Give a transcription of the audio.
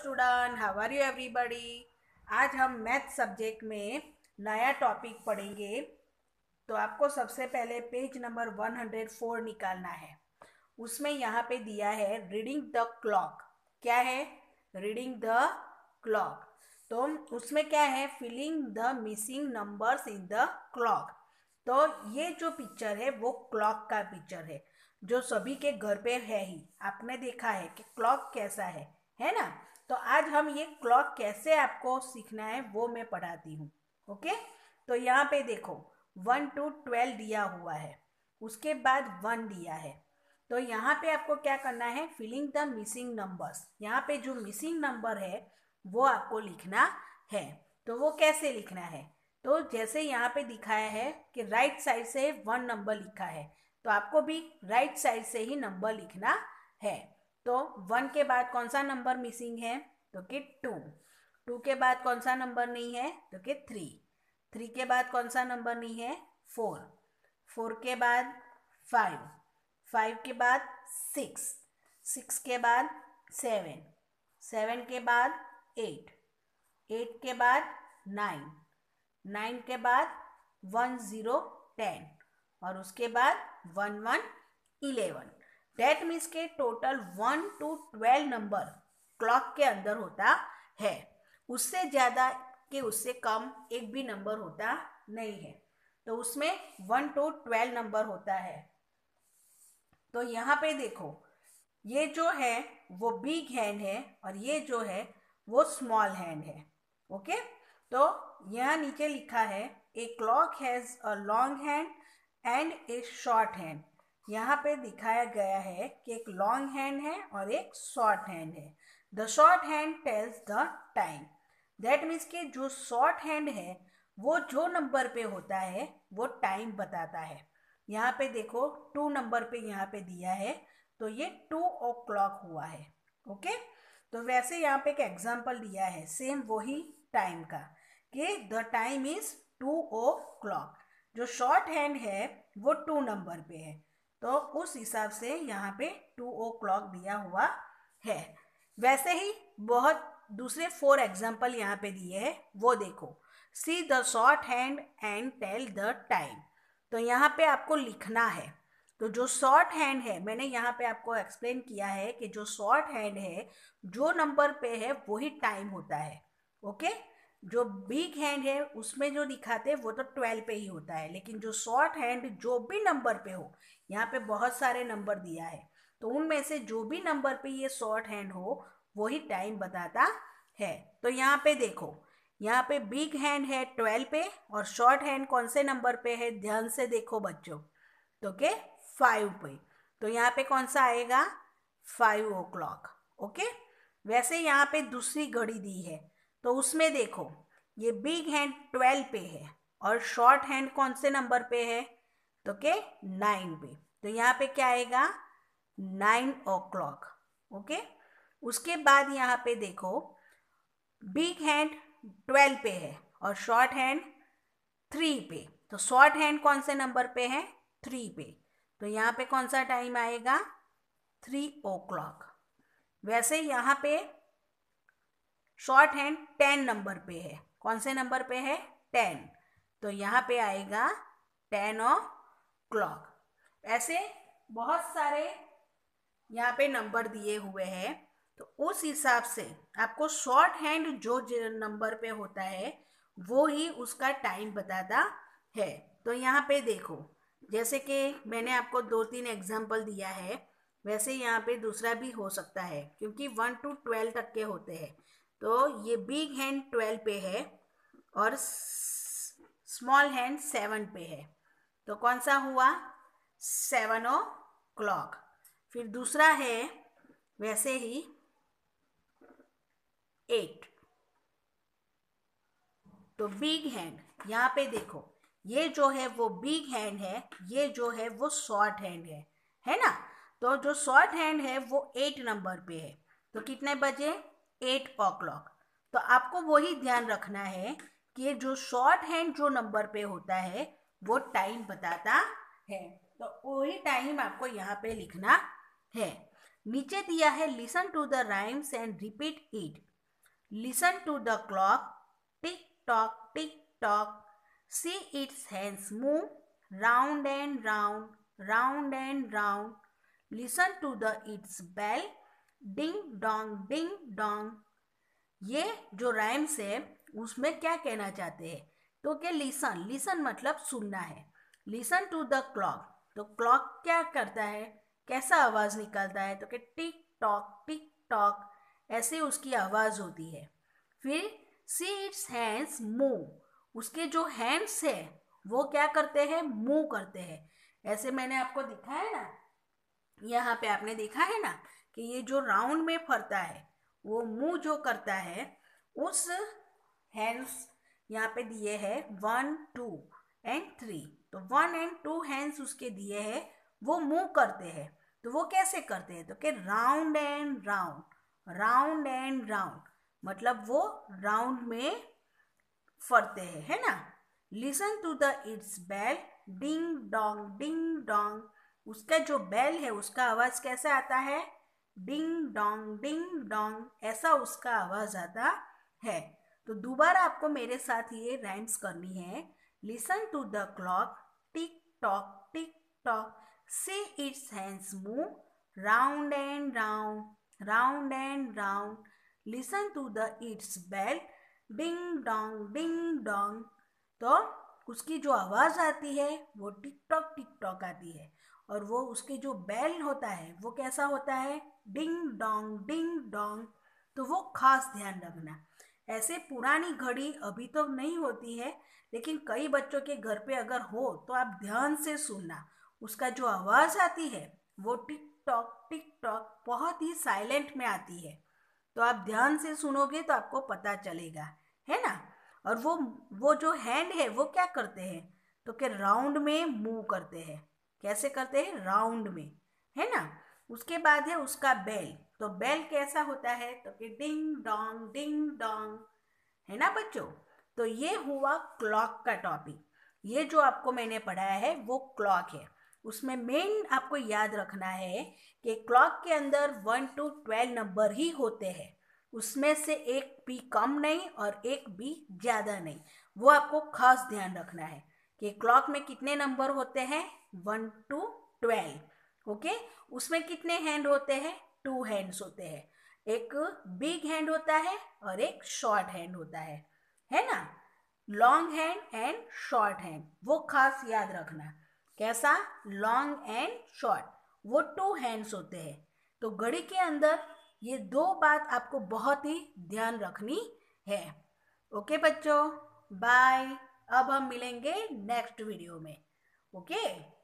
Student how are you everybody आज हम math subject में नया टॉपिक पढ़ेंगे तो आपको सबसे पहले पेज नंबर 104 निकालना है उसमें यहाँ पे दिया है रीडिंग द क्लॉक क्या है रीडिंग द क्लॉक तो उसमें क्या है filling the missing numbers in the clock तो ये जो पिक्चर है वो क्लॉक का पिक्चर है जो सभी के घर पे है ही आपने देखा है कि क्लॉक कैसा है है ना तो आज हम ये क्लॉक कैसे आपको सीखना है वो मैं पढ़ाती हूँ ओके तो यहाँ पे देखो वन टू ट्वेल्व दिया हुआ है उसके बाद वन दिया है तो यहाँ पे आपको क्या करना है फिलिंग द मिसिंग नंबर्स यहाँ पे जो मिसिंग नंबर है वो आपको लिखना है तो वो कैसे लिखना है तो जैसे यहाँ पे दिखाया है कि राइट साइड से वन नंबर लिखा है तो आपको भी राइट साइड से ही नंबर लिखना है तो वन के बाद कौन सा नंबर मिसिंग है तो कि टू टू के बाद कौन सा नंबर नहीं है तो कि थ्री थ्री के बाद कौन सा नंबर नहीं है फोर फोर के बाद फाइव फाइव के बाद सिक्स सिक्स के बाद सेवन सेवन के बाद एट एट के बाद नाइन नाइन के बाद वन ज़ीरो टेन और उसके बाद one one eleven that means के total one two twelve number clock के अंदर होता है उससे ज़्यादा के उससे कम एक भी नंबर होता नहीं है तो उसमें वन टू ट्वेल्व नंबर होता है तो यहाँ पे देखो ये जो है वो बिग हैंड है और ये जो है वो स्मॉल हैंड है ओके तो यहाँ नीचे लिखा है a clock has a long hand and a short hand यहाँ पे दिखाया गया है कि एक लॉन्ग हैंड है और एक शॉर्ट हैंड है the short hand tells the time that means के जो शॉर्ट हैंड है वो जो नंबर पे होता है वो टाइम बताता है यहाँ पे देखो टू नंबर पे यहाँ पे दिया है तो ये टू ओ क्लॉक हुआ है ओके तो वैसे यहाँ पे एक एग्जाम्पल दिया है सेम वही टाइम का कि the time is two o'clock जो शॉर्ट हैंड है वो टू नंबर पे है तो उस हिसाब से यहाँ पे टू ओ क्लॉक दिया हुआ है वैसे ही बहुत दूसरे फोर एग्जाम्पल यहाँ पे दिए हैं वो देखो see the short hand and tell the time तो यहाँ पे आपको लिखना है तो जो शॉर्ट हैंड है मैंने यहाँ पे आपको एक्सप्लेन किया है कि जो शॉर्ट हैंड है जो नंबर पे है वही टाइम होता है ओके जो बिग हैंड है उसमें जो दिखाते वो तो ट्वेल्व पे ही होता है लेकिन जो शॉर्ट हैंड जो भी नंबर पे हो यहाँ पे बहुत सारे नंबर दिया है तो उनमें से जो भी नंबर पे ये शॉर्ट हैंड हो वही टाइम बताता है तो यहाँ पे देखो यहाँ पे बिग हैंड है ट्वेल्व पे और शॉर्ट हैंड कौन से नंबर पे है ध्यान से देखो बच्चों तो के फाइव पे तो यहाँ पे कौन सा आएगा फाइव ओ क्लॉक ओके वैसे यहाँ पे दूसरी घड़ी दी है तो उसमें देखो ये बिग हैंड ट्वेल्व पे है और शॉर्ट हैंड कौन से नंबर पे है तो के नाइन पे तो यहाँ पे क्या आएगा नाइन ओ क्लॉक ओके उसके बाद यहाँ पे देखो बिग हैंड ट्वेल्व पे है और शॉर्ट हैंड थ्री पे तो शॉर्ट हैंड कौन से नंबर पे है थ्री पे तो यहाँ पे कौन सा टाइम आएगा थ्री ओ क्लॉक वैसे यहाँ पे शॉर्ट हैंड टेन नंबर पे है कौन से नंबर पे है टेन तो यहाँ पे आएगा टेन ओ क्लॉक ऐसे बहुत सारे यहाँ पे नंबर दिए हुए हैं तो उस हिसाब से आपको शॉर्ट हैंड जो नंबर पे होता है वो ही उसका टाइम बताता है तो यहाँ पे देखो जैसे कि मैंने आपको दो तीन एग्जाम्पल दिया है वैसे यहाँ पे दूसरा भी हो सकता है क्योंकि वन टू ट्वेल्व तक के होते हैं तो ये बिग हैंड ट्वेल्व पे है और स्मॉल हैंड सेवन पे है तो कौन सा हुआ सेवन ओ क्लॉक फिर दूसरा है वैसे ही एट तो बिग हैंड यहाँ पे देखो ये जो है वो बिग हैंड है ये जो है वो शॉर्ट हैंड है है ना तो जो शॉर्ट हैंड है वो एट नंबर पे है तो कितने बजे एट ओ क्लॉक तो आपको वही ध्यान रखना है कि जो शॉर्ट हैंड जो नंबर पे होता है वो टाइम बताता है तो वही टाइम आपको यहाँ पे लिखना है नीचे दिया है listen to the rhymes and repeat it listen to the clock tick tock tick tock see its hands move round and round round and round listen to the its bell ding dong ding dong ये जो rhymes है उसमें क्या कहना चाहते हैं तो क्या लिसन लिसन मतलब सुनना है लिसन टू द क्लॉक तो क्लॉक क्या करता है कैसा आवाज़ निकलता है तो कि टिक टॉक टिक टॉक ऐसे उसकी आवाज़ होती है फिर सी इट्स हैंड्स मूव उसके जो हैंड्स है वो क्या करते हैं मूव करते हैं ऐसे मैंने आपको दिखा है ना यहाँ पे आपने देखा है ना कि ये जो राउंड में फरता है वो मुंह जो करता है उस हैंड्स यहाँ पे दिए है वन टू एंड थ्री तो वन एंड टू हैंड्स उसके दिए है वो मुंह करते हैं तो वो कैसे करते हैं तो के round and round round and round मतलब वो राउंड में फरते हैं है ना listen to the its bell ding dong ding dong उसका जो बेल है उसका आवाज़ कैसे आता है डिंग डोंग डिंग डोंग ऐसा उसका आवाज़ आता है तो दोबारा आपको मेरे साथ ये राइम्स करनी है listen to the clock tick tock tick tock see its hands move round and round, round and round. Listen to the its bell, ding dong, ding dong. to तो उसकी जो आवाज़ आती है वो टिक टॉक टिक टॉक आती है और वो उसके जो बेल होता है वो कैसा होता है डिंग डोंग डिंग डोंग तो वो खास ध्यान रखना ऐसे पुरानी घड़ी अभी तो नहीं होती है लेकिन कई बच्चों के घर पे अगर हो तो आप ध्यान से सुनना उसका जो आवाज़ आती है वो टिक टॉक टिक टॉक बहुत ही साइलेंट में आती है तो आप ध्यान से सुनोगे तो आपको पता चलेगा है ना और वो वो जो हैंड है वो क्या करते हैं तो के राउंड में मूव करते हैं कैसे करते हैं राउंड में है ना उसके बाद है उसका बेल तो बेल कैसा होता है तो कि डिंग डोंग डिंग डोंग है ना बच्चों तो ये हुआ क्लॉक का टॉपिक ये जो आपको मैंने पढ़ाया है वो क्लॉक है उसमें मेन आपको याद रखना है कि क्लॉक के अंदर वन टू ट्वेल्व नंबर ही होते हैं उसमें से एक भी कम नहीं और एक बी ज़्यादा नहीं वो आपको खास ध्यान रखना है कि क्लॉक में कितने नंबर होते हैं वन टू ट्वेल्व ओके उसमें कितने हैंड होते हैं टू हैंड्स होते हैं एक बिग हैंड होता है और एक शॉर्ट हैंड होता है है ना long hand and short hand वो खास याद रखना कैसा लॉन्ग एंड शॉर्ट वो टू हैंड्स होते हैं तो घड़ी के अंदर ये दो बात आपको बहुत ही ध्यान रखनी है ओके बच्चों बाय अब हम मिलेंगे नेक्स्ट वीडियो में ओके